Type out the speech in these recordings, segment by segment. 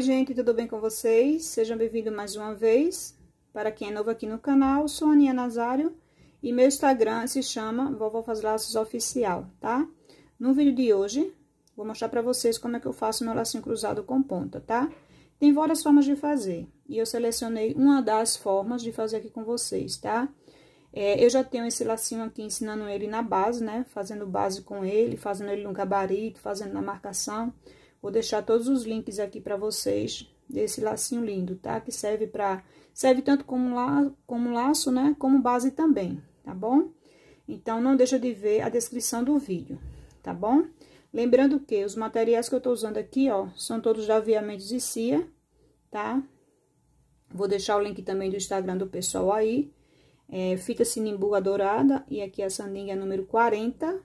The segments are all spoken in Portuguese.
Oi, gente, tudo bem com vocês? Sejam bem-vindos mais uma vez. Para quem é novo aqui no canal, sou a Aninha Nazário e meu Instagram se chama Vovó Faz Laços Oficial, tá? No vídeo de hoje, vou mostrar para vocês como é que eu faço meu lacinho cruzado com ponta, tá? Tem várias formas de fazer e eu selecionei uma das formas de fazer aqui com vocês, tá? É, eu já tenho esse lacinho aqui ensinando ele na base, né? Fazendo base com ele, fazendo ele no gabarito, fazendo na marcação... Vou deixar todos os links aqui para vocês desse lacinho lindo, tá? Que serve para serve tanto como, la, como laço, né? Como base também, tá bom? Então, não deixa de ver a descrição do vídeo, tá bom? Lembrando que os materiais que eu tô usando aqui, ó, são todos da Via Mendes e Cia, tá? Vou deixar o link também do Instagram do pessoal aí. É, fita sinimbuga dourada e aqui a sandinga número 40.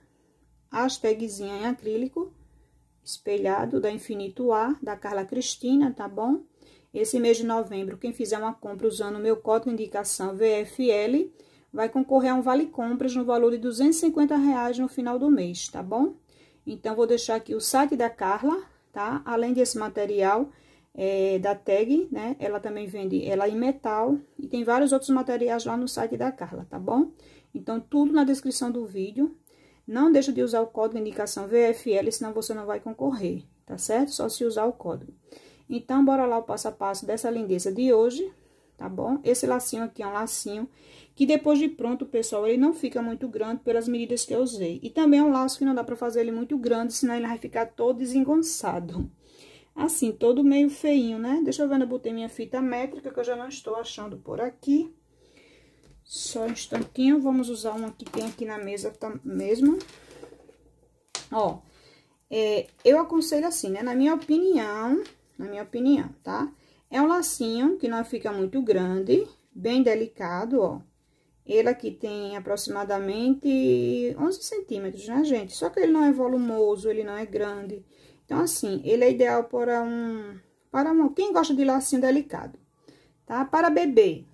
hashtagzinha em acrílico espelhado da Infinito A, da Carla Cristina, tá bom? Esse mês de novembro, quem fizer uma compra usando o meu código indicação VFL, vai concorrer a um vale compras no valor de 250 reais no final do mês, tá bom? Então, vou deixar aqui o site da Carla, tá? Além desse material é, da Tag, né? Ela também vende ela em metal e tem vários outros materiais lá no site da Carla, tá bom? Então, tudo na descrição do vídeo, não deixa de usar o código de indicação VFL, senão você não vai concorrer, tá certo? Só se usar o código. Então, bora lá o passo a passo dessa lindeza de hoje, tá bom? Esse lacinho aqui é um lacinho que depois de pronto, pessoal, ele não fica muito grande pelas medidas que eu usei. E também é um laço que não dá pra fazer ele muito grande, senão ele vai ficar todo desengonçado. Assim, todo meio feinho, né? Deixa eu ver onde eu botei minha fita métrica, que eu já não estou achando por aqui. Só um instantinho, vamos usar uma que tem aqui na mesa tá, mesmo. Ó, é, eu aconselho assim, né? Na minha opinião, na minha opinião, tá? É um lacinho que não fica muito grande, bem delicado, ó. Ele aqui tem aproximadamente 11 centímetros, né, gente? Só que ele não é volumoso, ele não é grande. Então, assim, ele é ideal para um... Para um, quem gosta de lacinho delicado, tá? Para bebê,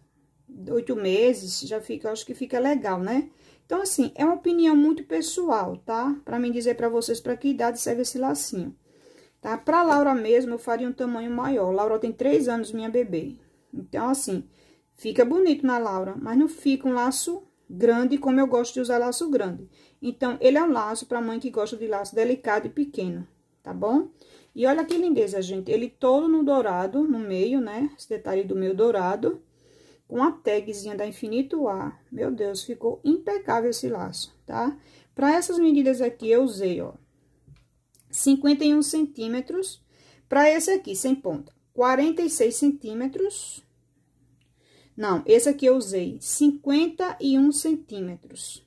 oito meses, já fica, acho que fica legal, né? Então, assim, é uma opinião muito pessoal, tá? Pra mim dizer pra vocês pra que idade serve esse lacinho, tá? Pra Laura mesmo, eu faria um tamanho maior. Laura tem três anos, minha bebê. Então, assim, fica bonito na Laura, mas não fica um laço grande como eu gosto de usar laço grande. Então, ele é um laço pra mãe que gosta de laço delicado e pequeno, tá bom? E olha que lindeza, gente. Ele todo no dourado, no meio, né? Esse detalhe do meu dourado com a tagzinha da Infinito A. Meu Deus, ficou impecável esse laço, tá? Para essas medidas aqui, eu usei, ó, 51 centímetros. Para esse aqui, sem ponta, 46 centímetros. Não, esse aqui eu usei 51 centímetros.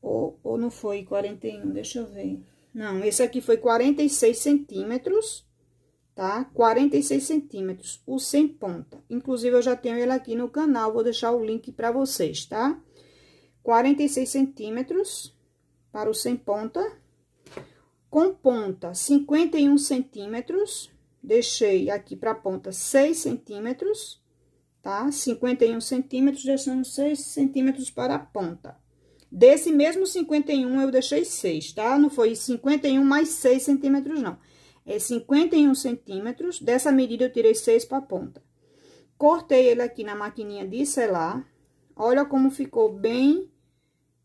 Ou, ou não foi 41, deixa eu ver. Não, esse aqui foi 46 centímetros tá? 46 centímetros, o sem ponta. Inclusive, eu já tenho ele aqui no canal, vou deixar o link para vocês, tá? 46 centímetros para o sem ponta. Com ponta, 51 centímetros. Deixei aqui para ponta 6 centímetros, tá? 51 centímetros, deixando 6 centímetros para a ponta. Desse mesmo 51, eu deixei 6, tá? Não foi 51 mais 6 centímetros, não é 51 centímetros. Dessa medida, eu tirei 6 para a ponta. Cortei ele aqui na maquininha de selar. Olha como ficou bem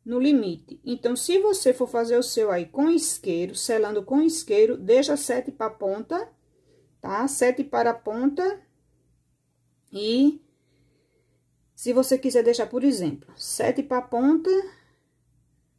no limite. Então, se você for fazer o seu aí com isqueiro, selando com isqueiro, deixa 7 para a ponta, tá? 7 para a ponta. E se você quiser deixar, por exemplo, 7 para a ponta,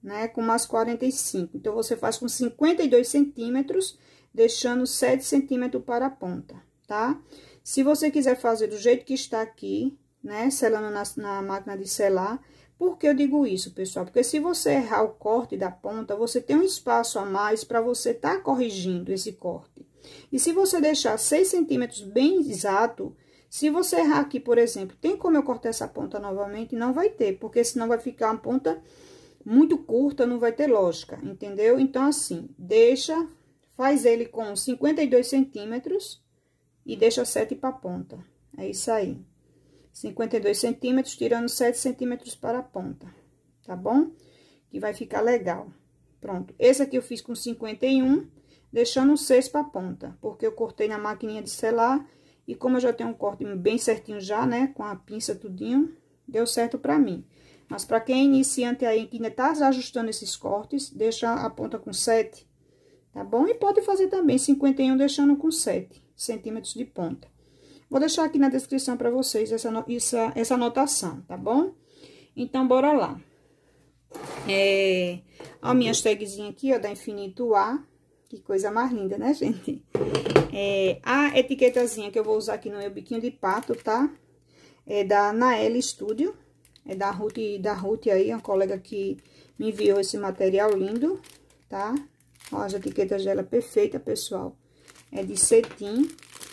né, com mais 45. Então, você faz com 52 centímetros deixando 7 centímetros para a ponta, tá? Se você quiser fazer do jeito que está aqui, né, selando na, na máquina de selar, por que eu digo isso, pessoal? Porque se você errar o corte da ponta, você tem um espaço a mais para você estar tá corrigindo esse corte. E se você deixar 6 centímetros bem exato, se você errar aqui, por exemplo, tem como eu cortar essa ponta novamente? Não vai ter, porque senão vai ficar uma ponta muito curta, não vai ter lógica, entendeu? Então, assim, deixa Faz ele com 52 centímetros e deixa 7 para a ponta. É isso aí. 52 centímetros, tirando 7 centímetros para a ponta, tá bom? Que vai ficar legal. Pronto. Esse aqui eu fiz com 51, deixando 6 para a ponta, porque eu cortei na maquininha de selar. E como eu já tenho um corte bem certinho já, né, com a pinça tudinho, deu certo pra mim. Mas pra quem é iniciante aí, que ainda tá ajustando esses cortes, deixa a ponta com 7, tá bom? E pode fazer também 51 deixando com 7 centímetros de ponta. Vou deixar aqui na descrição para vocês essa, essa, essa anotação, tá bom? Então, bora lá. É, ó, minhas tagzinhas aqui, ó, da Infinito A. Que coisa mais linda, né, gente? É, a etiquetazinha que eu vou usar aqui no meu biquinho de pato, tá? É da Nael Studio. É da Ruth, da Ruth aí, uma colega que me enviou esse material lindo, tá? Ó, as etiquetas dela perfeita, pessoal. É de cetim,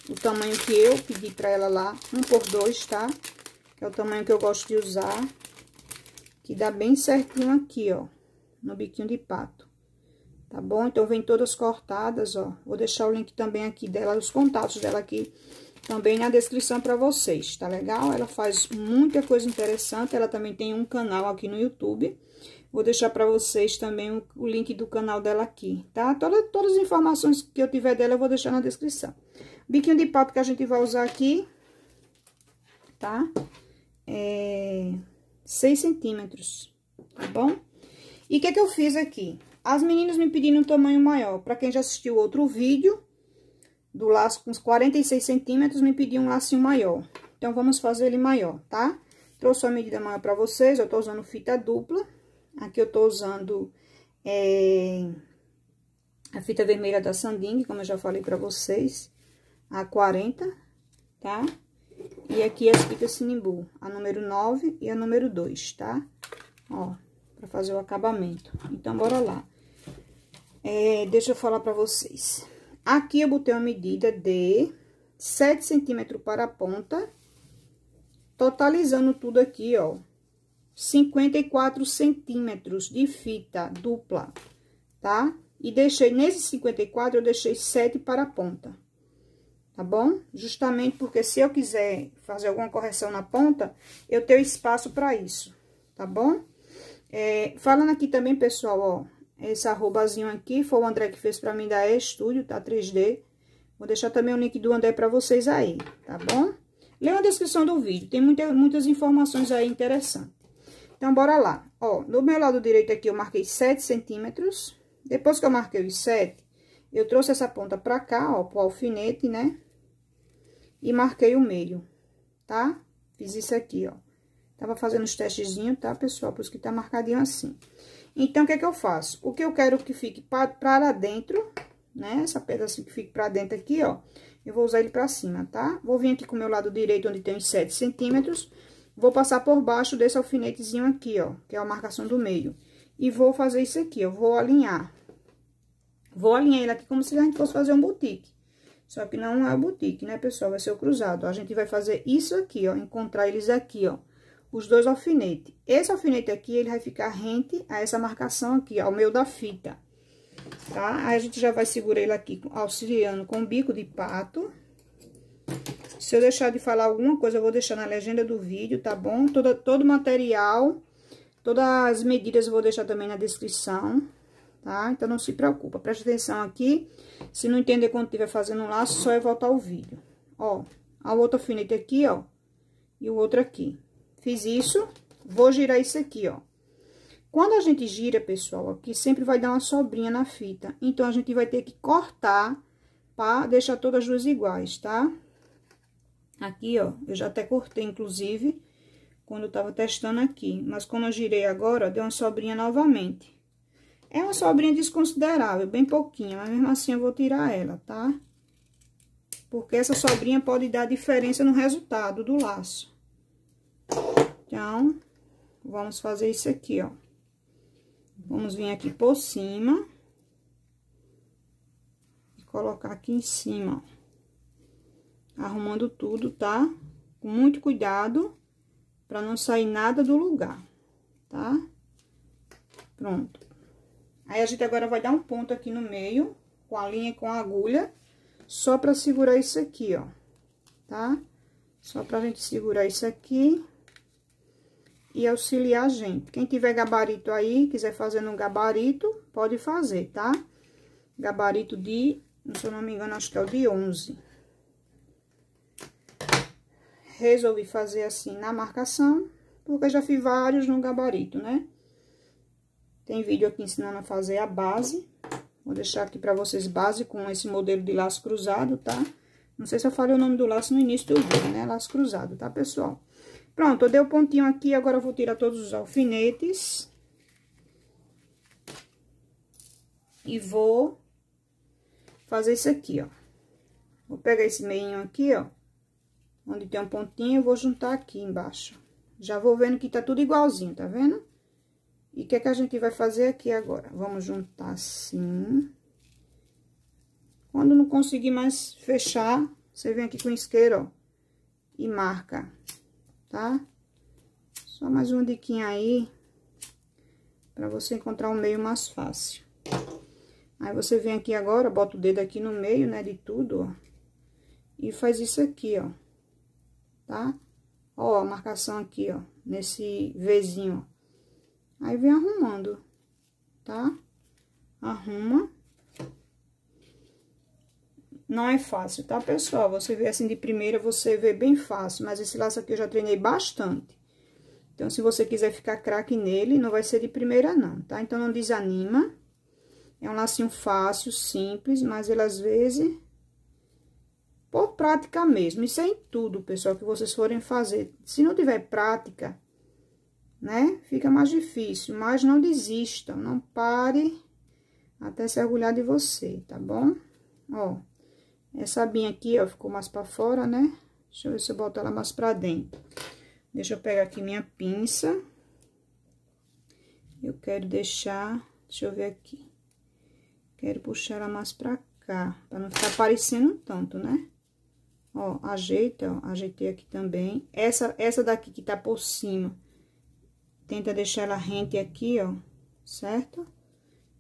o tamanho que eu pedi pra ela lá, um por dois, tá? Que é o tamanho que eu gosto de usar, que dá bem certinho aqui, ó, no biquinho de pato. Tá bom? Então, vem todas cortadas, ó. Vou deixar o link também aqui dela, os contatos dela aqui, também na descrição para vocês, tá legal? Ela faz muita coisa interessante, ela também tem um canal aqui no YouTube, Vou deixar para vocês também o, link do canal dela aqui, tá? Toda, todas as informações que eu tiver dela, eu vou deixar na descrição. Biquinho de pato que a gente vai usar aqui, tá? É... 6 centímetros, tá bom? E o que que eu fiz aqui? As meninas me pediram um tamanho maior. Para quem já assistiu outro vídeo do laço com uns 46 centímetros, me pediu um lacinho maior. Então, vamos fazer ele maior, tá? Trouxe a medida maior para vocês, eu tô usando fita dupla Aqui eu tô usando é, a fita vermelha da Sanding, como eu já falei pra vocês, a 40, tá? E aqui as fitas Sinimbu, a número 9 e a número 2, tá? Ó, pra fazer o acabamento. Então, bora lá. É, deixa eu falar pra vocês. Aqui eu botei uma medida de 7 centímetros para a ponta, totalizando tudo aqui, ó, 54 centímetros de fita dupla, tá? E deixei, nesse 54, eu deixei 7 para a ponta, tá bom? Justamente porque se eu quiser fazer alguma correção na ponta, eu tenho espaço para isso, tá bom? É, falando aqui também, pessoal, ó, esse arrobazinho aqui, foi o André que fez para mim da E-Studio, tá? 3D. Vou deixar também o link do André para vocês aí, tá bom? Leia a descrição do vídeo, tem muita, muitas informações aí interessantes. Então, bora lá. Ó, no meu lado direito aqui, eu marquei 7 centímetros. Depois que eu marquei os 7, eu trouxe essa ponta pra cá, ó, pro alfinete, né? E marquei o meio, tá? Fiz isso aqui, ó. Tava fazendo os testezinhos, tá, pessoal? Por isso que tá marcadinho assim. Então, o que é que eu faço? O que eu quero que fique para dentro, né? Essa assim que fique pra dentro aqui, ó. Eu vou usar ele pra cima, tá? Vou vir aqui com o meu lado direito, onde tem os 7 centímetros. Vou passar por baixo desse alfinetezinho aqui, ó, que é a marcação do meio. E vou fazer isso aqui, ó, vou alinhar. Vou alinhar ele aqui como se a gente fosse fazer um boutique. Só que não é boutique, né, pessoal? Vai ser o cruzado. A gente vai fazer isso aqui, ó, encontrar eles aqui, ó, os dois alfinetes. Esse alfinete aqui, ele vai ficar rente a essa marcação aqui, ao meio da fita, tá? Aí, a gente já vai segurar ele aqui, auxiliando com o bico de pato, se eu deixar de falar alguma coisa, eu vou deixar na legenda do vídeo, tá bom? Todo, todo material, todas as medidas eu vou deixar também na descrição, tá? Então, não se preocupa. Preste atenção aqui. Se não entender quando estiver fazendo um laço, só é voltar o vídeo. Ó, a outra alfinete aqui, ó, e o outro aqui. Fiz isso, vou girar isso aqui, ó. Quando a gente gira, pessoal, aqui sempre vai dar uma sobrinha na fita. Então, a gente vai ter que cortar para deixar todas as duas iguais, tá? Aqui, ó, eu já até cortei, inclusive, quando eu tava testando aqui. Mas como eu girei agora, deu uma sobrinha novamente. É uma sobrinha desconsiderável, bem pouquinha, mas mesmo assim eu vou tirar ela, tá? Porque essa sobrinha pode dar diferença no resultado do laço. Então, vamos fazer isso aqui, ó. Vamos vir aqui por cima. E colocar aqui em cima, ó arrumando tudo, tá? Com muito cuidado, pra não sair nada do lugar, tá? Pronto. Aí, a gente agora vai dar um ponto aqui no meio, com a linha e com a agulha, só pra segurar isso aqui, ó, tá? Só pra gente segurar isso aqui e auxiliar a gente. Quem tiver gabarito aí, quiser fazer no gabarito, pode fazer, tá? Gabarito de, se eu não me engano, acho que é o de 11 resolvi fazer assim na marcação, porque já fiz vários no gabarito, né? Tem vídeo aqui ensinando a fazer a base. Vou deixar aqui pra vocês base com esse modelo de laço cruzado, tá? Não sei se eu falei o nome do laço no início do vídeo, né? Laço cruzado, tá, pessoal? Pronto, eu dei o pontinho aqui, agora eu vou tirar todos os alfinetes. E vou fazer isso aqui, ó. Vou pegar esse meinho aqui, ó. Onde tem um pontinho, eu vou juntar aqui embaixo. Já vou vendo que tá tudo igualzinho, tá vendo? E o que é que a gente vai fazer aqui agora? Vamos juntar assim. Quando não conseguir mais fechar, você vem aqui com isqueiro, ó, e marca, tá? Só mais uma diquinha aí, pra você encontrar um meio mais fácil. Aí, você vem aqui agora, bota o dedo aqui no meio, né, de tudo, ó, e faz isso aqui, ó tá? Ó, a marcação aqui, ó, nesse Vzinho, ó. Aí, vem arrumando, tá? Arruma. Não é fácil, tá, pessoal? Você vê assim de primeira, você vê bem fácil, mas esse laço aqui eu já treinei bastante. Então, se você quiser ficar craque nele, não vai ser de primeira não, tá? Então, não desanima. É um lacinho fácil, simples, mas ele às vezes por prática mesmo. Isso é em tudo, pessoal, que vocês forem fazer. Se não tiver prática, né, fica mais difícil. Mas não desistam, não pare até se agulhar de você, tá bom? Ó, essa abinha aqui, ó, ficou mais pra fora, né? Deixa eu ver se eu boto ela mais pra dentro. Deixa eu pegar aqui minha pinça. Eu quero deixar, deixa eu ver aqui. Quero puxar ela mais pra cá, pra não ficar aparecendo tanto, né? Ó, ajeita, ó, ajeitei aqui também. Essa, essa daqui que tá por cima, tenta deixar ela rente aqui, ó, certo?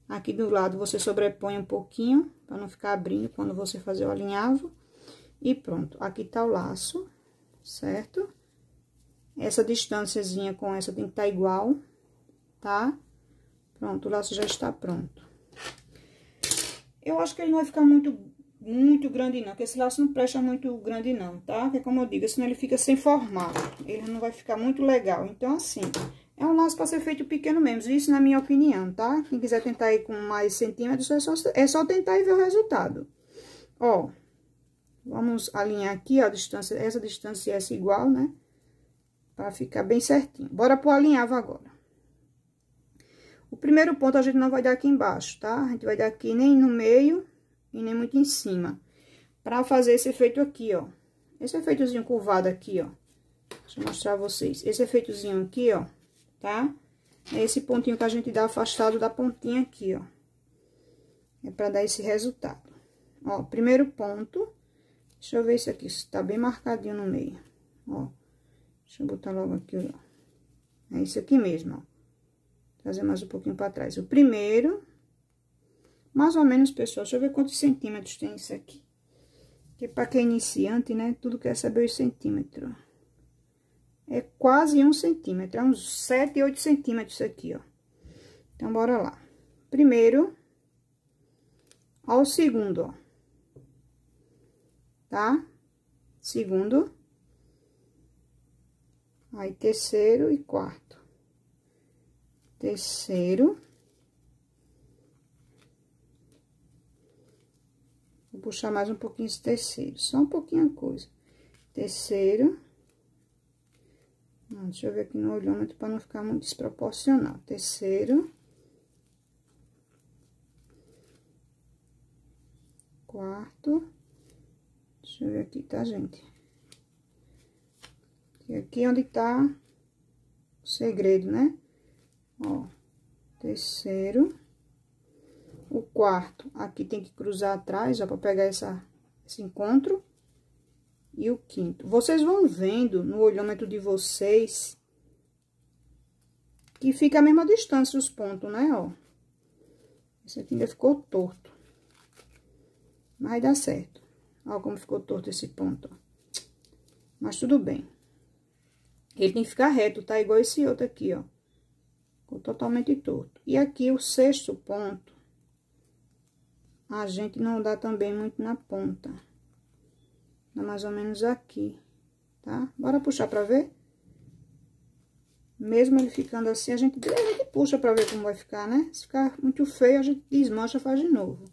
Aqui do lado você sobrepõe um pouquinho, pra não ficar abrindo quando você fazer o alinhavo. E pronto, aqui tá o laço, certo? Essa distânciazinha com essa tem que estar tá igual, tá? Pronto, o laço já está pronto. Eu acho que ele não vai ficar muito muito grande não, porque esse laço não presta muito grande não, tá? Porque é como eu digo, senão ele fica sem formato, ele não vai ficar muito legal. Então, assim, é um laço para ser feito pequeno mesmo, isso na minha opinião, tá? Quem quiser tentar aí com mais centímetros, é só, é só tentar e ver o resultado. Ó, vamos alinhar aqui, ó, a distância, essa distância é essa igual, né? Pra ficar bem certinho. Bora pro alinhavo agora. O primeiro ponto a gente não vai dar aqui embaixo, tá? A gente vai dar aqui nem no meio, e nem muito em cima. Pra fazer esse efeito aqui, ó. Esse efeitozinho curvado aqui, ó. Deixa eu mostrar a vocês. Esse efeitozinho aqui, ó, tá? É esse pontinho que a gente dá afastado da pontinha aqui, ó. É pra dar esse resultado. Ó, primeiro ponto. Deixa eu ver isso aqui, se tá bem marcadinho no meio. Ó, deixa eu botar logo aqui, ó. É isso aqui mesmo, ó. Trazer mais um pouquinho pra trás. O primeiro, mais ou menos, pessoal, deixa eu ver quantos centímetros tem isso aqui. Porque pra quem é iniciante, né, tudo quer saber os centímetros, É quase um centímetro, é uns sete, oito centímetros aqui, ó. Então, bora lá. Primeiro, ao segundo, ó. Tá? Segundo. Aí, terceiro e quarto. Terceiro. puxar mais um pouquinho esse terceiro, só um pouquinho a coisa. Terceiro. Não, deixa eu ver aqui no olhômetro para não ficar muito desproporcional. Terceiro. Quarto. Deixa eu ver aqui, tá, gente? E aqui é onde tá o segredo, né? Ó, terceiro o quarto, aqui tem que cruzar atrás, ó, para pegar essa, esse encontro. E o quinto. Vocês vão vendo no olhômetro de vocês que fica a mesma distância os pontos, né, ó. Esse aqui ainda ficou torto. Mas dá certo. Ó como ficou torto esse ponto, ó. Mas tudo bem. Ele tem que ficar reto, tá? Igual esse outro aqui, ó. Ficou totalmente torto. E aqui o sexto ponto a gente não dá também muito na ponta. Dá mais ou menos aqui, tá? Bora puxar pra ver? Mesmo ele ficando assim, a gente, a gente puxa pra ver como vai ficar, né? Se ficar muito feio, a gente desmancha e faz de novo.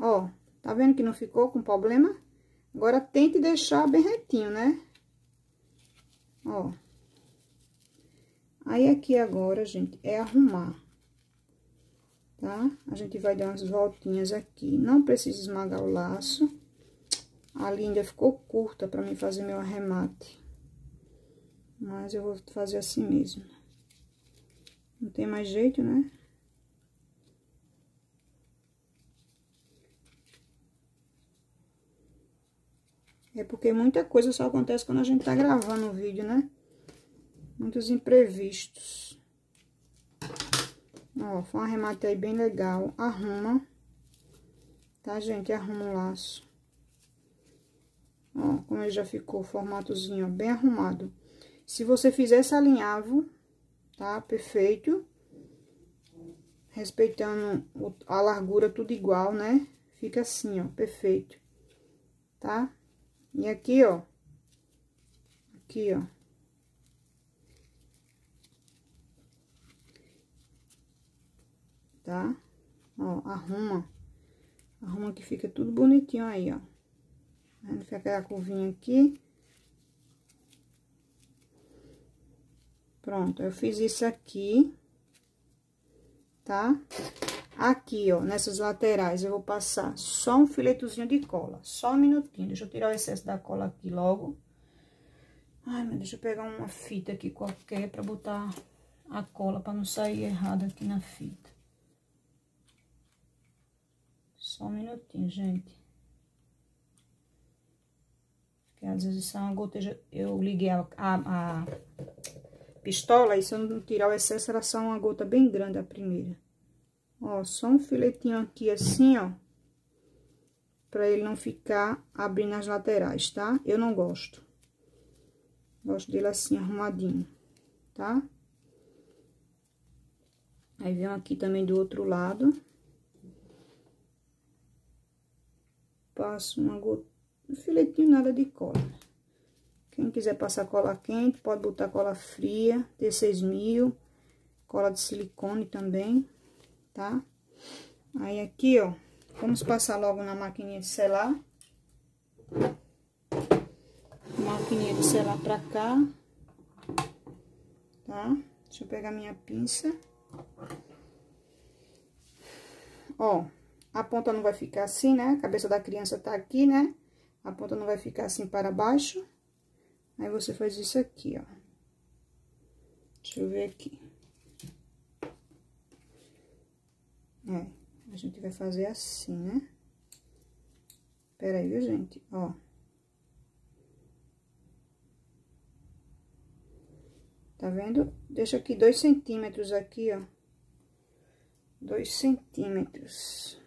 Ó, tá vendo que não ficou com problema? Agora, tente deixar bem retinho, né? Ó. Aí, aqui agora, gente, é arrumar tá? A gente vai dar umas voltinhas aqui. Não precisa esmagar o laço. A linha ficou curta pra mim fazer meu arremate. Mas eu vou fazer assim mesmo. Não tem mais jeito, né? É porque muita coisa só acontece quando a gente tá gravando o vídeo, né? Muitos imprevistos. Ó, um arremate aí bem legal. Arruma. Tá, gente? Arruma o laço. Ó, como ele já ficou formatozinho, ó, bem arrumado. Se você fizer esse alinhavo, tá? Perfeito. Respeitando a largura tudo igual, né? Fica assim, ó, perfeito. Tá? E aqui, ó. Aqui, ó. tá? Ó, arruma. Arruma que fica tudo bonitinho aí, ó. Aí tá fica é aquela curvinha aqui. Pronto, eu fiz isso aqui, tá? Aqui, ó, nessas laterais, eu vou passar só um filetozinho de cola, só um minutinho. Deixa eu tirar o excesso da cola aqui logo. Ai, mas deixa eu pegar uma fita aqui qualquer pra botar a cola, pra não sair errado aqui na fita. Só um minutinho, gente. Porque às vezes só uma goteja... Eu liguei a, a, a pistola e se eu não tirar o excesso, ela sai uma gota bem grande a primeira. Ó, só um filetinho aqui assim, ó. Pra ele não ficar abrindo as laterais, tá? Eu não gosto. Gosto dele assim, arrumadinho, tá? Aí, vem aqui também do outro lado. passo uma gota, um filetinho nada de cola. Quem quiser passar cola quente, pode botar cola fria, T6000, cola de silicone também, tá? Aí aqui, ó, vamos passar logo na maquininha de selar. Maquininha de selar pra cá, tá? Deixa eu pegar minha pinça. Ó, a ponta não vai ficar assim, né? A cabeça da criança tá aqui, né? A ponta não vai ficar assim para baixo. Aí, você faz isso aqui, ó. Deixa eu ver aqui. É, a gente vai fazer assim, né? Pera aí, viu, gente? Ó. Tá vendo? Deixa aqui dois centímetros aqui, ó. Dois centímetros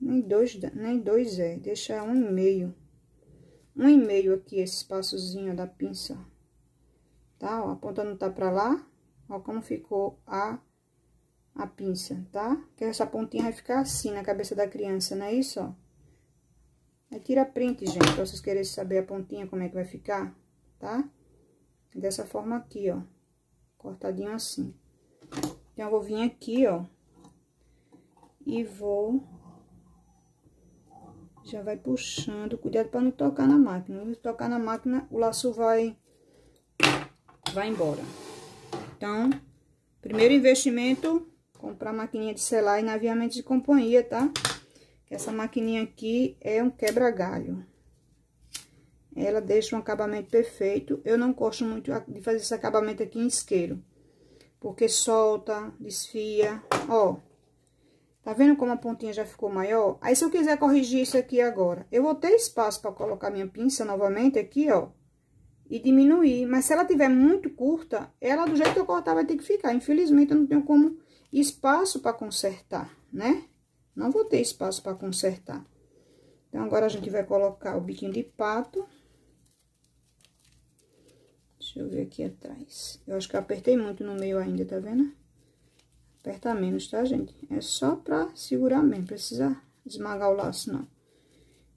nem dois, nem dois é, deixa um e meio. Um e meio aqui, esse espaçozinho da pinça. Tá, ó, a ponta não tá pra lá, ó como ficou a, a pinça, tá? Que essa pontinha vai ficar assim na cabeça da criança, não é isso, ó? Aí tira print, gente, pra vocês querem saber a pontinha como é que vai ficar, tá? Dessa forma aqui, ó, cortadinho assim. Então, eu vou vir aqui, ó, e vou já vai puxando, cuidado para não tocar na máquina. Se tocar na máquina, o laço vai, vai embora. Então, primeiro investimento, comprar maquininha de selar e naviamento de companhia, tá? Essa maquininha aqui é um quebra-galho. Ela deixa um acabamento perfeito. Eu não gosto muito de fazer esse acabamento aqui em isqueiro. Porque solta, desfia, ó. Tá vendo como a pontinha já ficou maior? Aí, se eu quiser corrigir isso aqui agora, eu vou ter espaço para colocar minha pinça novamente aqui, ó. E diminuir. Mas se ela tiver muito curta, ela do jeito que eu cortar vai ter que ficar. Infelizmente, eu não tenho como espaço para consertar, né? Não vou ter espaço para consertar. Então, agora a gente vai colocar o biquinho de pato. Deixa eu ver aqui atrás. Eu acho que eu apertei muito no meio ainda, tá vendo? Aperta menos, tá, gente? É só pra segurar mesmo, precisa esmagar o laço, não.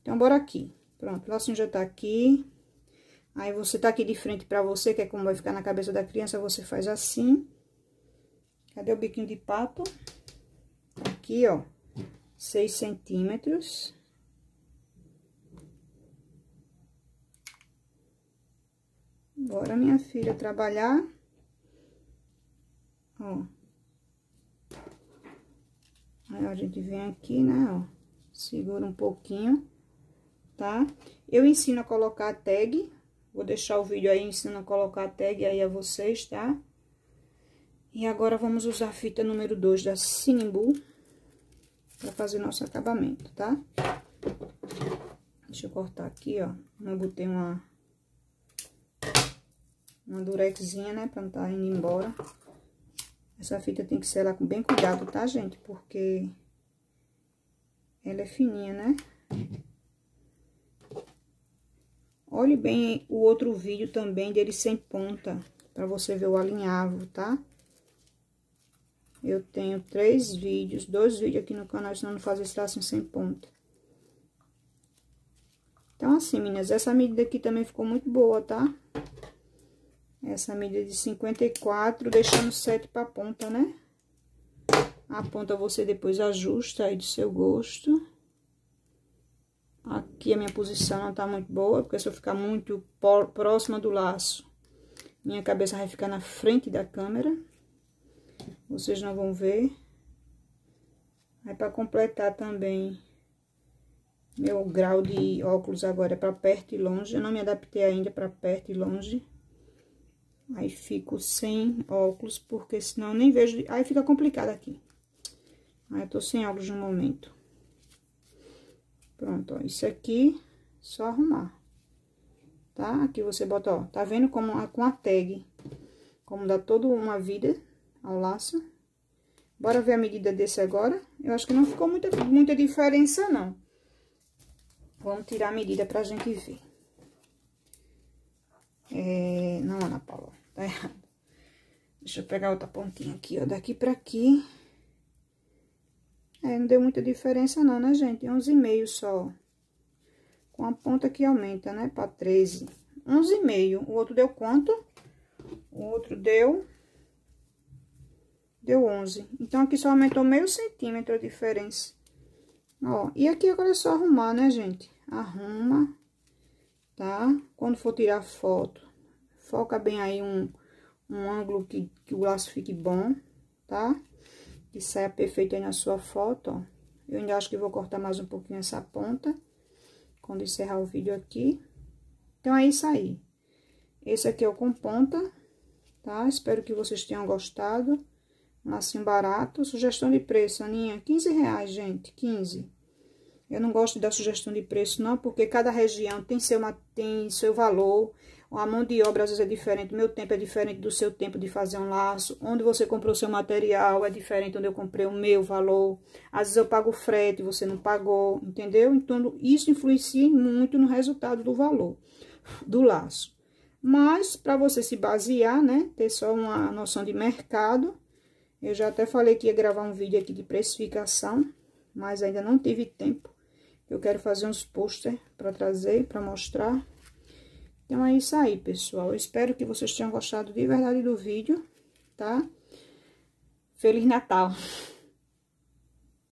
Então, bora aqui. Pronto, o lacinho já tá aqui. Aí, você tá aqui de frente pra você, que é como vai ficar na cabeça da criança, você faz assim. Cadê o biquinho de pato? Aqui, ó, Seis centímetros. Bora, minha filha, trabalhar. Ó. Aí, ó, a gente vem aqui, né, ó, segura um pouquinho, tá? Eu ensino a colocar a tag, vou deixar o vídeo aí ensinando a colocar a tag aí a vocês, tá? E agora, vamos usar a fita número 2 da Sinimbu pra fazer nosso acabamento, tá? Deixa eu cortar aqui, ó. Eu botei uma... Uma durexinha, né? Pra não tá indo embora. Essa fita tem que selar com bem cuidado, tá, gente? Porque ela é fininha, né? Olhe bem o outro vídeo também dele sem ponta, para você ver o alinhavo, tá? Eu tenho três vídeos, dois vídeos aqui no canal senão não fazer esse traço sem ponta. Então, assim, meninas, essa medida aqui também ficou muito boa, tá? Essa medida de 54, deixando 7 a ponta, né? A ponta você depois ajusta aí do seu gosto. Aqui a minha posição não tá muito boa, porque se eu ficar muito próxima do laço, minha cabeça vai ficar na frente da câmera. Vocês não vão ver. Aí, para completar também, meu grau de óculos agora é para perto e longe. Eu não me adaptei ainda para perto e longe. Aí, fico sem óculos, porque senão nem vejo... Aí, fica complicado aqui. Aí, eu tô sem óculos no momento. Pronto, ó, isso aqui, só arrumar. Tá? Aqui você bota, ó, tá vendo como a, com a tag, como dá toda uma vida ao laço. Bora ver a medida desse agora. Eu acho que não ficou muita, muita diferença, não. Vamos tirar a medida pra gente ver. É, não, Ana Paula, tá errado. Deixa eu pegar outra pontinha aqui, ó, daqui pra aqui. É, não deu muita diferença não, né, gente? 11,5 só. Com a ponta que aumenta, né, pra 13. 11,5. O outro deu quanto? O outro deu... Deu 11. Então, aqui só aumentou meio centímetro a diferença. Ó, e aqui agora é, é só arrumar, né, gente? Arruma tá? Quando for tirar foto, foca bem aí um, um ângulo que, que o laço fique bom, tá? Que saia perfeito aí na sua foto, ó. Eu ainda acho que vou cortar mais um pouquinho essa ponta, quando encerrar o vídeo aqui. Então, é isso aí. Esse aqui é o com ponta, tá? Espero que vocês tenham gostado. Um lacinho barato. Sugestão de preço, Aninha, 15 reais, gente, 15. Eu não gosto da sugestão de preço, não, porque cada região tem seu, tem seu valor. A mão de obra, às vezes, é diferente. Meu tempo é diferente do seu tempo de fazer um laço. Onde você comprou seu material é diferente onde eu comprei o meu valor. Às vezes, eu pago frete, você não pagou, entendeu? Então, isso influencia muito no resultado do valor do laço. Mas, para você se basear, né, ter só uma noção de mercado, eu já até falei que ia gravar um vídeo aqui de precificação, mas ainda não tive tempo eu quero fazer uns pôster para trazer, para mostrar. Então, é isso aí, pessoal. Eu espero que vocês tenham gostado de verdade do vídeo, tá? Feliz Natal!